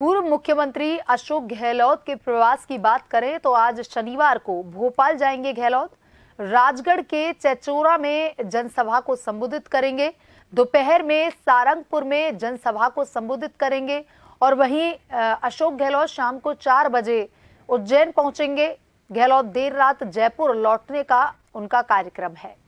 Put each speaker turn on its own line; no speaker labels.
पूर्व मुख्यमंत्री अशोक गहलोत के प्रवास की बात करें तो आज शनिवार को भोपाल जाएंगे गहलोत राजगढ़ के चचोरा में जनसभा को संबोधित करेंगे दोपहर में सारंगपुर में जनसभा को संबोधित करेंगे और वहीं अशोक गहलोत शाम को चार बजे उज्जैन पहुंचेंगे गहलोत देर रात जयपुर लौटने का उनका कार्यक्रम है